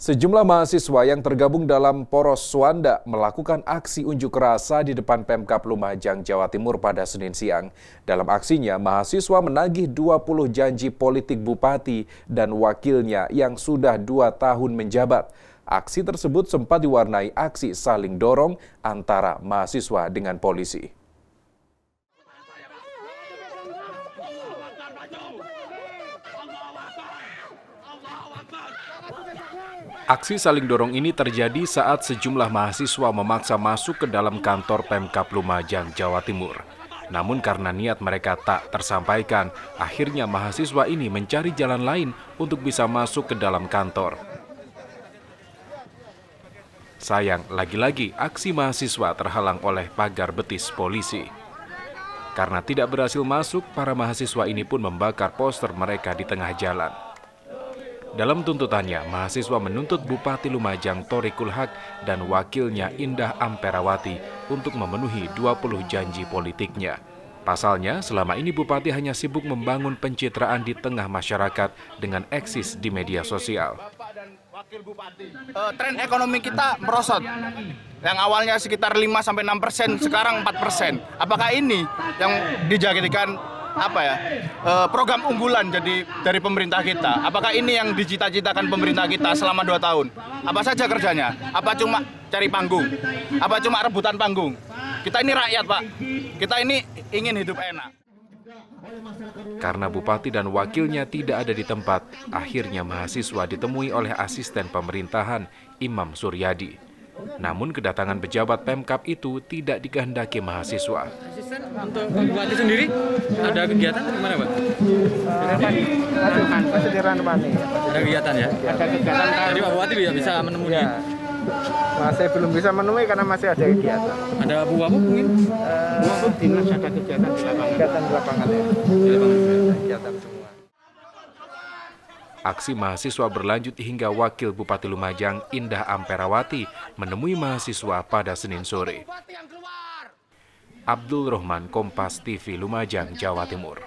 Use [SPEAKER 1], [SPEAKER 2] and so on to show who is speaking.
[SPEAKER 1] Sejumlah mahasiswa yang tergabung dalam Poros Swanda melakukan aksi unjuk rasa di depan Pemkap Lumajang, Jawa Timur pada Senin siang. Dalam aksinya, mahasiswa menagih 20 janji politik bupati dan wakilnya yang sudah dua tahun menjabat. Aksi tersebut sempat diwarnai aksi saling dorong antara mahasiswa dengan polisi. Aksi saling dorong ini terjadi saat sejumlah mahasiswa memaksa masuk ke dalam kantor Pemkap Lumajang, Jawa Timur. Namun karena niat mereka tak tersampaikan, akhirnya mahasiswa ini mencari jalan lain untuk bisa masuk ke dalam kantor. Sayang, lagi-lagi aksi mahasiswa terhalang oleh pagar betis polisi. Karena tidak berhasil masuk, para mahasiswa ini pun membakar poster mereka di tengah jalan. Dalam tuntutannya, mahasiswa menuntut Bupati Lumajang Torikul Kulhak dan wakilnya Indah Amperawati untuk memenuhi 20 janji politiknya. Pasalnya, selama ini Bupati hanya sibuk membangun pencitraan di tengah masyarakat dengan eksis di media sosial.
[SPEAKER 2] E, tren ekonomi kita merosot.
[SPEAKER 1] Yang awalnya sekitar
[SPEAKER 2] 5-6 persen, sekarang 4 persen. Apakah ini yang dijadikan apa ya eh, program unggulan jadi dari pemerintah kita? Apakah ini yang dicita-citakan pemerintah kita selama dua tahun? Apa saja kerjanya? Apa cuma cari panggung? Apa cuma rebutan panggung? Kita ini rakyat pak, kita ini ingin hidup enak.
[SPEAKER 1] Karena bupati dan wakilnya tidak ada di tempat, akhirnya mahasiswa ditemui oleh asisten pemerintahan Imam Suryadi. Namun kedatangan pejabat Pemkap itu tidak dikehendaki mahasiswa
[SPEAKER 2] persen untuk bupati sendiri
[SPEAKER 1] ada kegiatan di mana, pak?
[SPEAKER 2] Ranupan, masih di
[SPEAKER 1] Ada kegiatan ya? Ada kegiatan. Jadi Pak Bupati bisa bisa menemui.
[SPEAKER 2] Ya. Masih belum bisa menemui karena masih ada kegiatan. Ada Bu Wabuk mungkin? Bu eh, Wabuk dinas ada kegiatan di lapangan. Kegiatan di lapangan ya. Di lapangan kegiatan semua.
[SPEAKER 1] Aksi mahasiswa berlanjut hingga Wakil Bupati Lumajang Indah Amperawati menemui mahasiswa pada Senin sore. Abdul Rohman, Kompas TV Lumajang, Jawa Timur.